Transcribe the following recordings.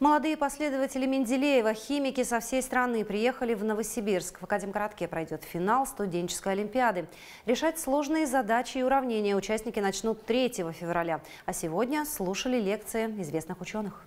Молодые последователи Менделеева, химики со всей страны, приехали в Новосибирск. В Академгородке пройдет финал студенческой олимпиады. Решать сложные задачи и уравнения участники начнут 3 февраля. А сегодня слушали лекции известных ученых.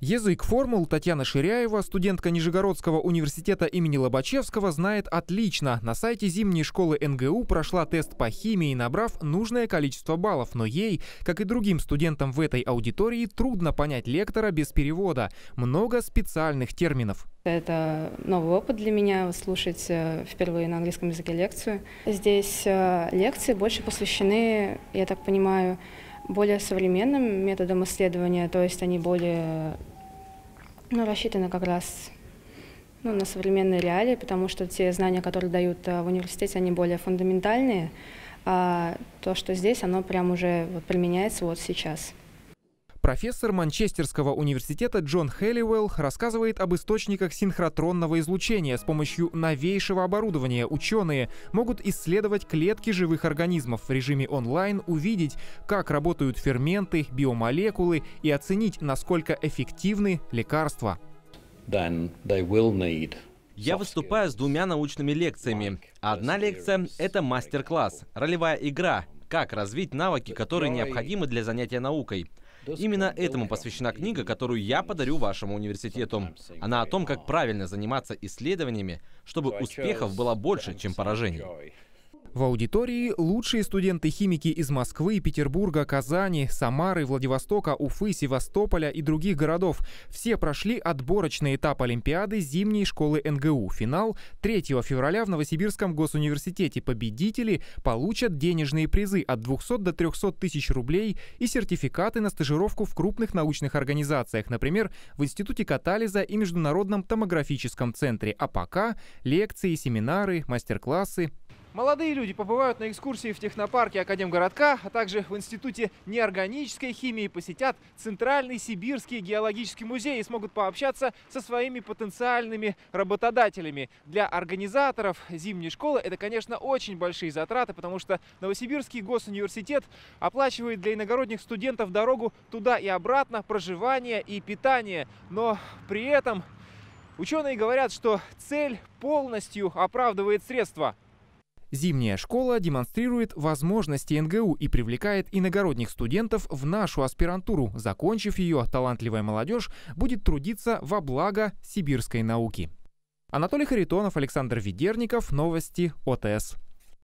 Язык формул Татьяна Ширяева, студентка Нижегородского университета имени Лобачевского, знает отлично. На сайте зимней школы НГУ прошла тест по химии, набрав нужное количество баллов, но ей, как и другим студентам в этой аудитории, трудно понять лектора без перевода. Много специальных терминов. Это новый опыт для меня слушать э, впервые на английском языке лекцию. Здесь э, лекции больше посвящены, я так понимаю, более современным методом исследования, то есть они более ну, рассчитано как раз ну, на современные реалии, потому что те знания, которые дают э, в университете, они более фундаментальные, а то, что здесь, оно прям уже вот, применяется вот сейчас. Профессор Манчестерского университета Джон Хеллиуэлл рассказывает об источниках синхротронного излучения. С помощью новейшего оборудования ученые могут исследовать клетки живых организмов в режиме онлайн, увидеть, как работают ферменты, биомолекулы и оценить, насколько эффективны лекарства. Я выступаю с двумя научными лекциями. Одна лекция — это мастер-класс, ролевая игра, как развить навыки, которые необходимы для занятия наукой. Именно этому посвящена книга, которую я подарю вашему университету. Она о том, как правильно заниматься исследованиями, чтобы успехов было больше, чем поражений. В аудитории лучшие студенты-химики из Москвы, Петербурга, Казани, Самары, Владивостока, Уфы, Севастополя и других городов. Все прошли отборочный этап Олимпиады зимней школы НГУ. Финал 3 февраля в Новосибирском госуниверситете. Победители получат денежные призы от 200 до 300 тысяч рублей и сертификаты на стажировку в крупных научных организациях, например, в Институте катализа и Международном томографическом центре. А пока лекции, семинары, мастер-классы Молодые люди побывают на экскурсии в технопарке Академгородка, а также в Институте неорганической химии посетят Центральный Сибирский геологический музей и смогут пообщаться со своими потенциальными работодателями. Для организаторов зимней школы это, конечно, очень большие затраты, потому что Новосибирский госуниверситет оплачивает для иногородних студентов дорогу туда и обратно, проживание и питание. Но при этом ученые говорят, что цель полностью оправдывает средства – Зимняя школа демонстрирует возможности НГУ и привлекает иногородних студентов в нашу аспирантуру. Закончив ее, талантливая молодежь будет трудиться во благо сибирской науки. Анатолий Харитонов, Александр Ведерников. Новости ОТС.